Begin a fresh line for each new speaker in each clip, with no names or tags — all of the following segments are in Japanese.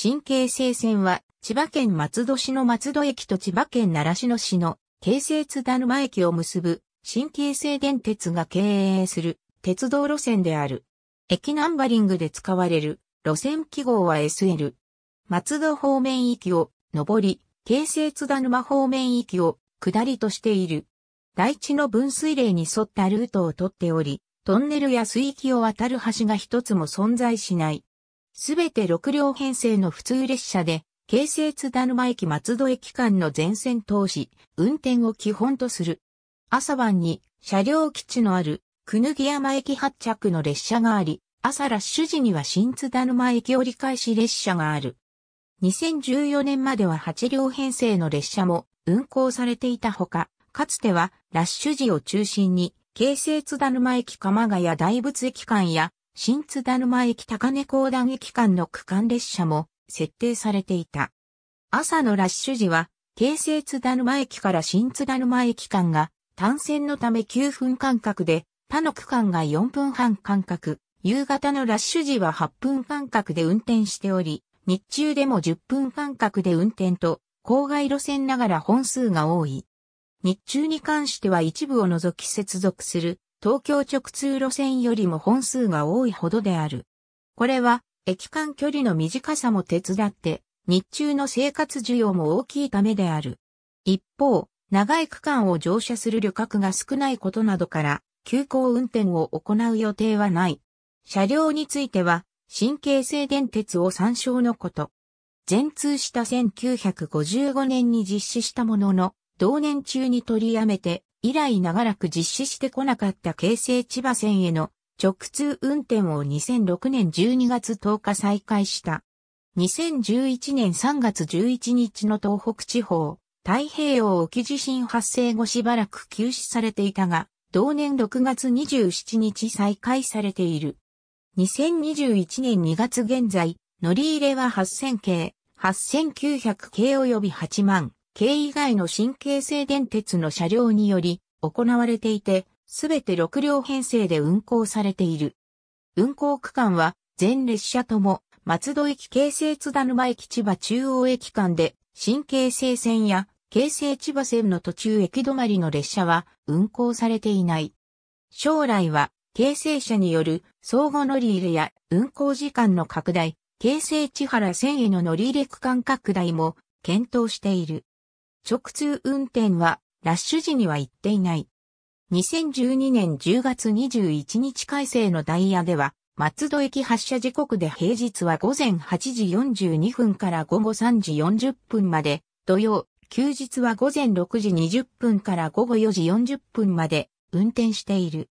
新京成線は、千葉県松戸市の松戸駅と千葉県習志野市の京成津田沼駅を結ぶ新京成電鉄が経営する鉄道路線である。駅ナンバリングで使われる路線記号は SL。松戸方面行きを上り、京成津田沼方面行きを下りとしている。台地の分水嶺に沿ったルートを取っており、トンネルや水域を渡る橋が一つも存在しない。すべて6両編成の普通列車で、京成津田沼駅松戸駅間の全線通し、運転を基本とする。朝晩に車両基地のある、くぬぎ山駅発着の列車があり、朝ラッシュ時には新津田沼駅折り返し列車がある。2014年までは8両編成の列車も運行されていたほか、かつてはラッシュ時を中心に、京成津田沼駅鎌ヶ谷大仏駅間や新津田沼駅高根高段駅間の区間列車も設定されていた。朝のラッシュ時は、京成津田沼駅から新津田沼駅間が単線のため9分間隔で、他の区間が4分半間隔、夕方のラッシュ時は8分間隔で運転しており、日中でも10分間隔で運転と、郊外路線ながら本数が多い。日中に関しては一部を除き接続する東京直通路線よりも本数が多いほどである。これは、駅間距離の短さも手伝って、日中の生活需要も大きいためである。一方、長い区間を乗車する旅客が少ないことなどから、急行運転を行う予定はない。車両については、新京成電鉄を参照のこと。全通した1955年に実施したものの、同年中に取りやめて、以来長らく実施してこなかった京成千葉線への直通運転を2006年12月10日再開した。2011年3月11日の東北地方、太平洋沖地震発生後しばらく休止されていたが、同年6月27日再開されている。2021年2月現在、乗り入れは8000系、8900系及び8万京以外の新京成電鉄の車両により行われていて、すべて6両編成で運行されている。運行区間は全列車とも松戸駅京成津田沼駅千葉中央駅間で新京成線や京成千葉線の途中駅止まりの列車は運行されていない。将来は京成車による相互乗り入れや運行時間の拡大、京成千原線への乗り入れ区間拡大も検討している。直通運転はラッシュ時には行っていない。2012年10月21日改正のダイヤでは、松戸駅発車時刻で平日は午前8時42分から午後3時40分まで、土曜、休日は午前6時20分から午後4時40分まで運転している。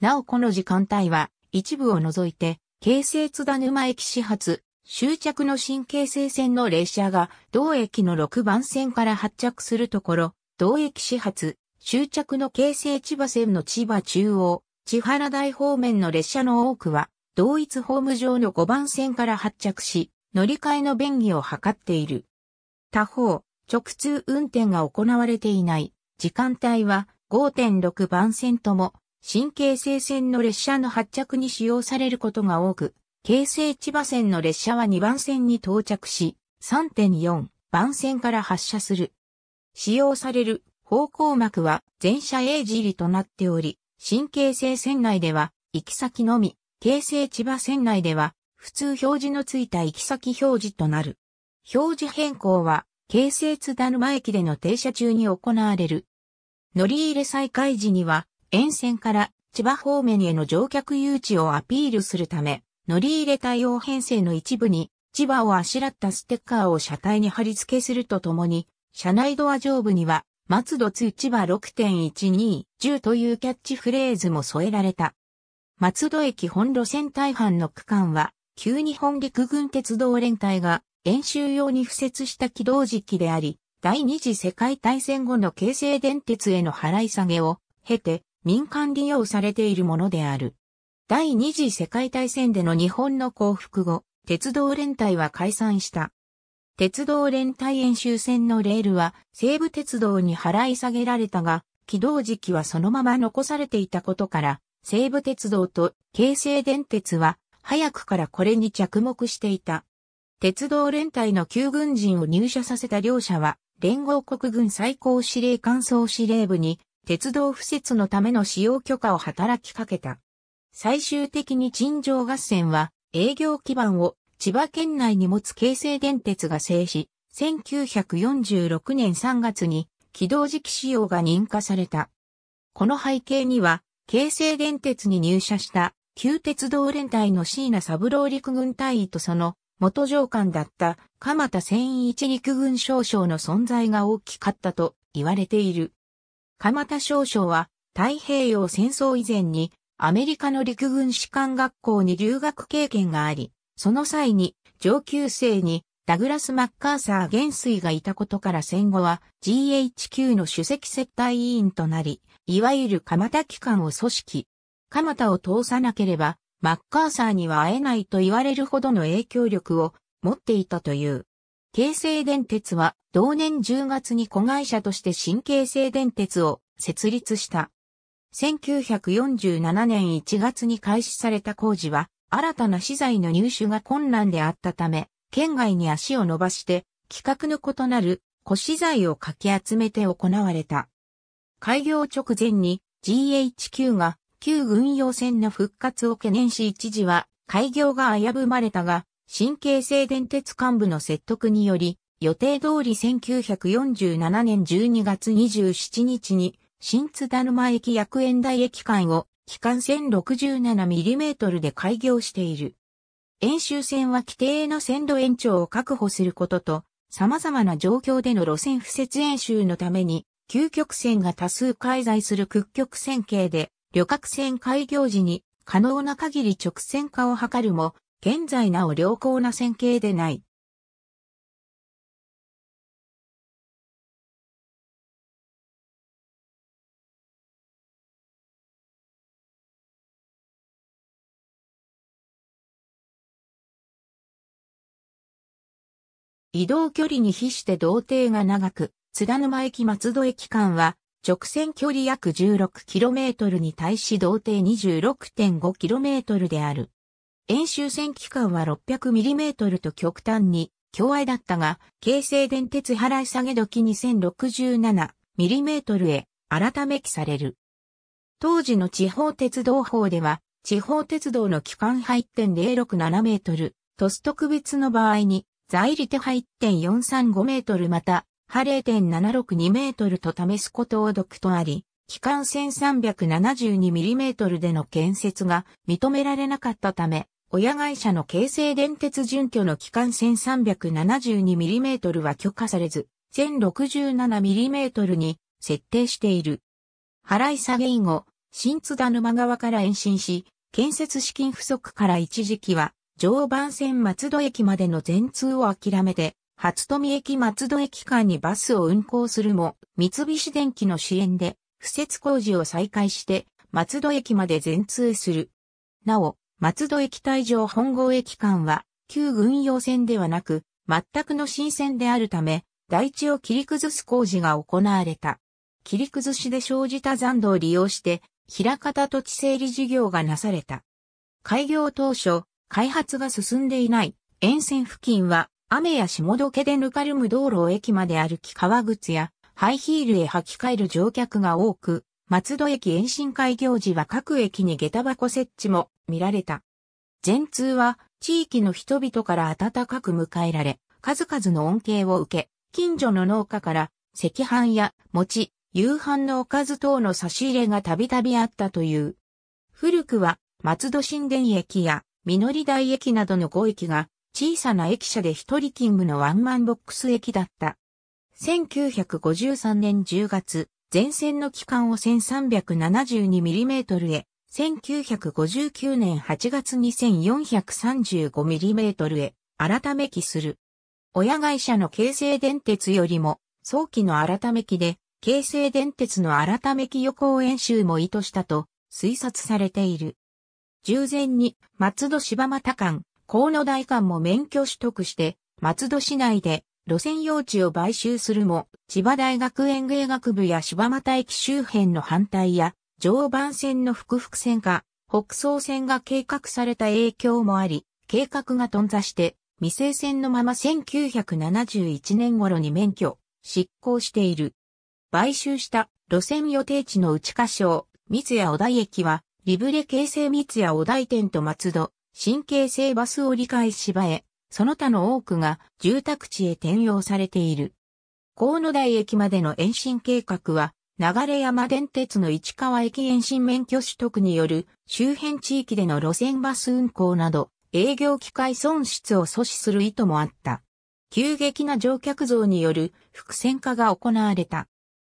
なおこの時間帯は一部を除いて、京成津田沼駅始発、終着の新京成線の列車が同駅の6番線から発着するところ、同駅始発、終着の京成千葉線の千葉中央、千原台方面の列車の多くは、同一ホーム上の5番線から発着し、乗り換えの便宜を図っている。他方、直通運転が行われていない時間帯は5.6番線とも、新京成線の列車の発着に使用されることが多く、京成千葉線の列車は2番線に到着し、3.4番線から発車する。使用される方向幕は全車 A 字りとなっており、新京成線内では行き先のみ、京成千葉線内では普通表示のついた行き先表示となる。表示変更は京成津田沼駅での停車中に行われる。乗り入れ再開時には沿線から千葉方面への乗客誘致をアピールするため、乗り入れ対応編成の一部に、千葉をあしらったステッカーを車体に貼り付けするとともに、車内ドア上部には、松戸津千葉6.1210というキャッチフレーズも添えられた。松戸駅本路線大半の区間は、旧日本陸軍鉄道連隊が演習用に付設した起動期であり、第二次世界大戦後の京成電鉄への払い下げを経て民間利用されているものである。第二次世界大戦での日本の降伏後、鉄道連隊は解散した。鉄道連隊演習船のレールは西武鉄道に払い下げられたが、起動時期はそのまま残されていたことから、西武鉄道と京成電鉄は早くからこれに着目していた。鉄道連隊の旧軍人を入社させた両者は、連合国軍最高司令官総司令部に鉄道敷設のための使用許可を働きかけた。最終的に陳情合戦は営業基盤を千葉県内に持つ京成電鉄が制し、1946年3月に起動時期仕様が認可された。この背景には、京成電鉄に入社した旧鉄道連隊の椎名三郎陸軍隊員とその元上官だった鎌田千一陸軍少将の存在が大きかったと言われている。鎌田少将は太平洋戦争以前にアメリカの陸軍士官学校に留学経験があり、その際に上級生にダグラス・マッカーサー元帥がいたことから戦後は GHQ の主席接待委員となり、いわゆる蒲田機関を組織。蒲田を通さなければ、マッカーサーには会えないと言われるほどの影響力を持っていたという。京成電鉄は同年10月に子会社として新京成電鉄を設立した。1947年1月に開始された工事は、新たな資材の入手が困難であったため、県外に足を伸ばして、規格の異なる古資材をかき集めて行われた。開業直前に GHQ が旧軍用船の復活を懸念し一時は開業が危ぶまれたが、新京成電鉄幹部の説得により、予定通り1947年12月27日に新津田沼駅薬園台駅間を、期間 1067mm で開業している。演習線は規定の線路延長を確保することと、様々な状況での路線敷設演習のために、究極線が多数介在する屈曲線形で、旅客線開業時に可能な限り直線化を図るも、現在なお良好な線形でない。移動距離に比して道程が長く、津田沼駅松戸駅間は、直線距離約 16km に対し道程 26.5km である。演習線期間は 600mm と極端に、強愛だったが、京成電鉄払い下げ時 2067mm へ改め記される。当時の地方鉄道法では、地方鉄道の期間配点067メートル、都市特別の場合に、在利手配1.435メートルまた、波0.762メートルと試すことを読とあり、機関1 3 7 2トルでの建設が認められなかったため、親会社の京成電鉄準拠の機関1 3 7 2トルは許可されず、1 0 6 7トルに設定している。払い下げ以後、新津田沼川から延伸し、建設資金不足から一時期は常磐線松戸駅までの全通を諦めて、初富駅松戸駅間にバスを運行するも、三菱電機の支援で、不設工事を再開して、松戸駅まで全通する。なお、松戸駅退場本郷駅間は、旧軍用線ではなく、全くの新線であるため、台地を切り崩す工事が行われた。切り崩しで生じた残土を利用して、平方土地整理事業がなされた。開業当初、開発が進んでいない沿線付近は雨や下けでぬかるむ道路を駅まで歩き革靴やハイヒールへ履き替える乗客が多く、松戸駅延伸開業時は各駅に下駄箱設置も見られた。全通は地域の人々から温かく迎えられ、数々の恩恵を受け、近所の農家から赤飯や餅、夕飯のおかず等の差し入れがたびたびあったという。古くは松戸新田駅や実台駅などの5駅が小さな駅舎で一人勤務のワンマンボックス駅だった。1953年10月、前線の期間を 1372mm へ、1959年8月2 4 3 5 m m へ、改め期する。親会社の京成電鉄よりも、早期の改め期で、京成電鉄の改め期予行演習も意図したと推察されている。従前に松戸柴又間、河野大間も免許取得して、松戸市内で路線用地を買収するも、千葉大学園芸学部や柴又駅周辺の反対や、常磐線の複々線か、北総線が計画された影響もあり、計画が頓挫して、未成線のまま1971年頃に免許、執行している。買収した路線予定地の内箇所、三谷小田駅は、リブレ形成密やお大店と松戸、新経成バスを理解しばえ、その他の多くが住宅地へ転用されている。河野台駅までの延伸計画は、流山電鉄の市川駅延伸免許取得による周辺地域での路線バス運行など営業機会損失を阻止する意図もあった。急激な乗客増による伏線化が行われた。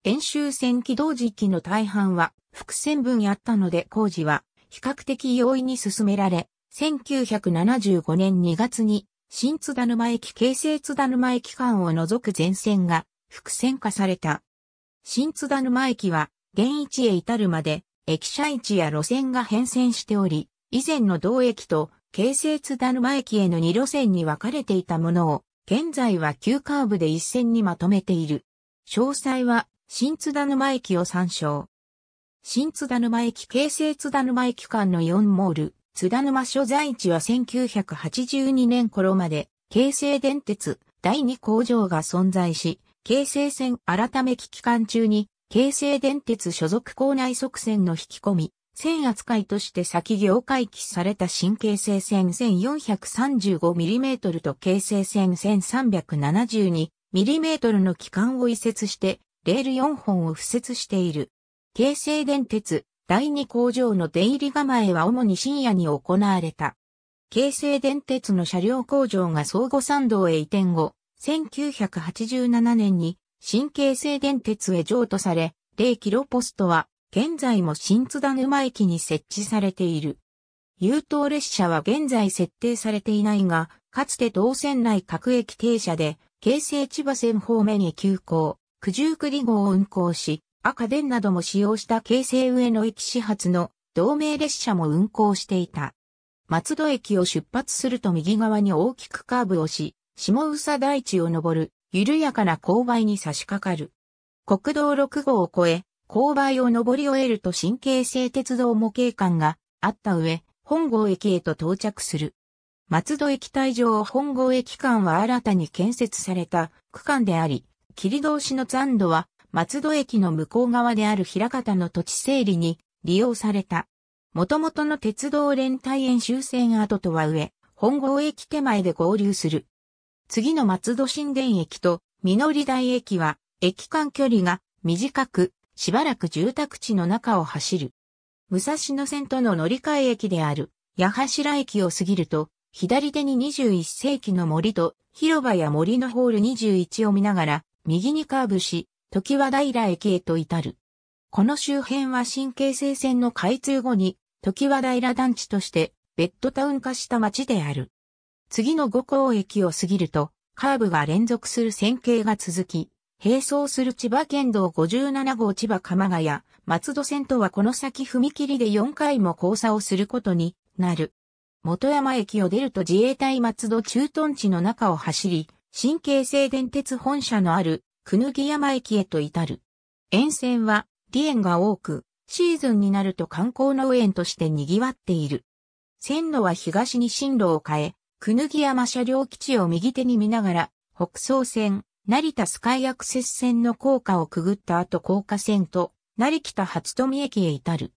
演習船起動時期の大半は伏線分やったので工事は比較的容易に進められ、1975年2月に新津田沼駅京成津田沼駅間を除く全線が伏線化された。新津田沼駅は現位置へ至るまで駅舎位置や路線が変遷しており、以前の同駅と京成津田沼駅への2路線に分かれていたものを、現在は急カーブで一線にまとめている。詳細は新津田沼駅を参照。新津田沼駅京成津田沼駅間の4モール、津田沼所在地は1982年頃まで、京成電鉄第2工場が存在し、京成線改め期間中に、京成電鉄所属構内側線の引き込み、線扱いとして先業回帰された新京成線 1435mm と京成線 1372mm の期間を移設して、レール4本を付設している。京成電鉄第2工場の出入り構えは主に深夜に行われた。京成電鉄の車両工場が相互参道へ移転後、1987年に新京成電鉄へ譲渡され、0キロポストは現在も新津田沼駅に設置されている。優等列車は現在設定されていないが、かつて同線内各駅停車で、京成千葉線方面へ急行。九十九里号を運行し、赤電なども使用した京成上野駅始発の同名列車も運行していた。松戸駅を出発すると右側に大きくカーブをし、下宇佐大地を登る緩やかな勾配に差し掛かる。国道6号を越え、勾配を登り終えると新京成鉄道模型館があった上、本郷駅へと到着する。松戸駅退場本郷駅間は新たに建設された区間であり、霧通しの残土は、松戸駅の向こう側である平方の土地整理に利用された。元々の鉄道連帯沿終線跡とは上、本郷駅手前で合流する。次の松戸新田駅と実台駅は、駅間距離が短く、しばらく住宅地の中を走る。武蔵野線との乗り換え駅である、八柱駅を過ぎると、左手に21世紀の森と広場や森のホール21を見ながら、右にカーブし、時は平駅へと至る。この周辺は新京成線の開通後に、時は平団地として、ベッドタウン化した町である。次の五港駅を過ぎると、カーブが連続する線形が続き、並走する千葉県道57号千葉鎌ヶ谷、松戸線とはこの先踏切で4回も交差をすることになる。元山駅を出ると自衛隊松戸駐屯地の中を走り、新京成電鉄本社のある、くぬぎ山駅へと至る。沿線は、離園が多く、シーズンになると観光農園として賑わっている。線路は東に進路を変え、くぬぎ山車両基地を右手に見ながら、北総線、成田スカイアクセス線の高架をくぐった後高架線と、成北初富駅へ至る。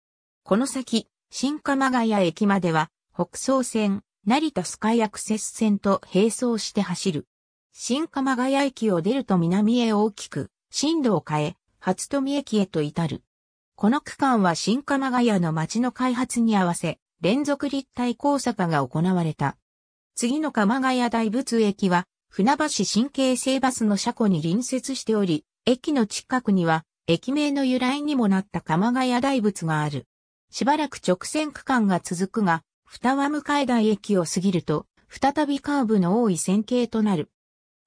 この先、新鎌ヶ谷駅までは、北総線、成田スカイアクセス線と並走して走る。新鎌ヶ谷駅を出ると南へ大きく、進路を変え、初富駅へと至る。この区間は新鎌ヶ谷の街の開発に合わせ、連続立体交差化が行われた。次の鎌ヶ谷大仏駅は、船橋新京成バスの車庫に隣接しており、駅の近くには、駅名の由来にもなった鎌ヶ谷大仏がある。しばらく直線区間が続くが、二和向台駅を過ぎると、再びカーブの多い線形となる。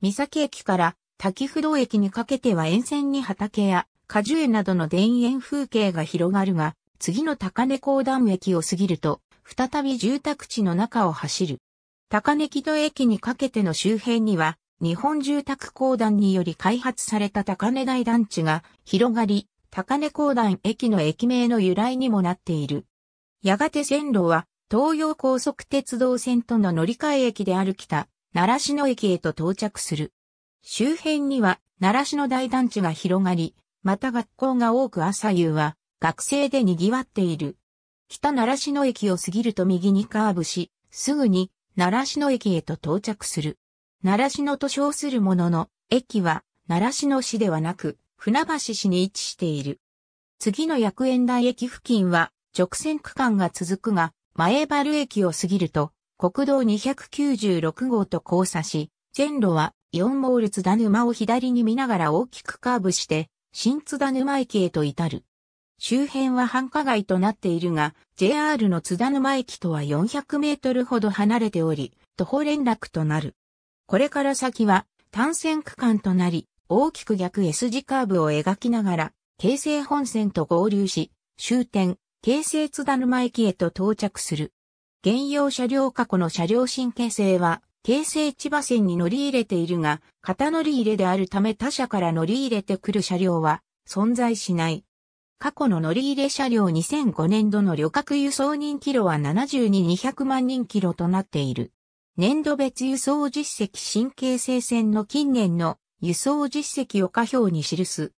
三崎駅から滝不動駅にかけては沿線に畑や果樹園などの田園風景が広がるが、次の高根高段駅を過ぎると、再び住宅地の中を走る。高根木戸駅にかけての周辺には、日本住宅公団により開発された高根台団地が広がり、高根公団駅の駅名の由来にもなっている。やがて線路は東洋高速鉄道線との乗り換え駅である北奈良市の駅へと到着する。周辺には奈良市の大団地が広がり、また学校が多く朝夕は学生で賑わっている。北奈良市の駅を過ぎると右にカーブし、すぐに奈良市の駅へと到着する。奈良市のと称するものの、駅は奈良市の市ではなく、船橋市に位置している。次の薬園台駅付近は直線区間が続くが、前原駅を過ぎると国道296号と交差し、線路は4モール津田沼を左に見ながら大きくカーブして、新津田沼駅へと至る。周辺は繁華街となっているが、JR の津田沼駅とは400メートルほど離れており、徒歩連絡となる。これから先は単線区間となり、大きく逆 S 字カーブを描きながら、京成本線と合流し、終点、京成津田沼駅へと到着する。現用車両過去の車両新形成は、京成千葉線に乗り入れているが、型乗り入れであるため他社から乗り入れてくる車両は存在しない。過去の乗り入れ車両2005年度の旅客輸送人キロは72200万人キロとなっている。年度別輸送実績新経成線の近年の輸送実績を下表に記す。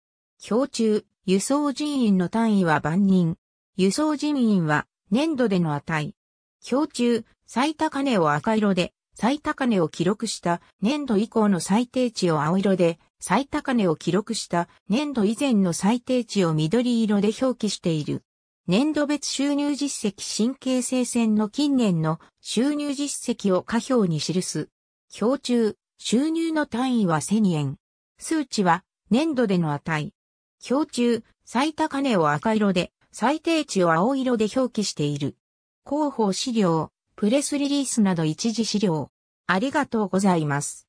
表中、輸送人員の単位は万人。輸送人員は年度での値。表中、最高値を赤色で、最高値を記録した年度以降の最低値を青色で、最高値を記録した年度以前の最低値を緑色で表記している。年度別収入実績神経生線の近年の収入実績を下表に記す。表中、収入の単位は1000円。数値は年度での値。表中、最高値を赤色で、最低値を青色で表記している。広報資料、プレスリリースなど一時資料。ありがとうございます。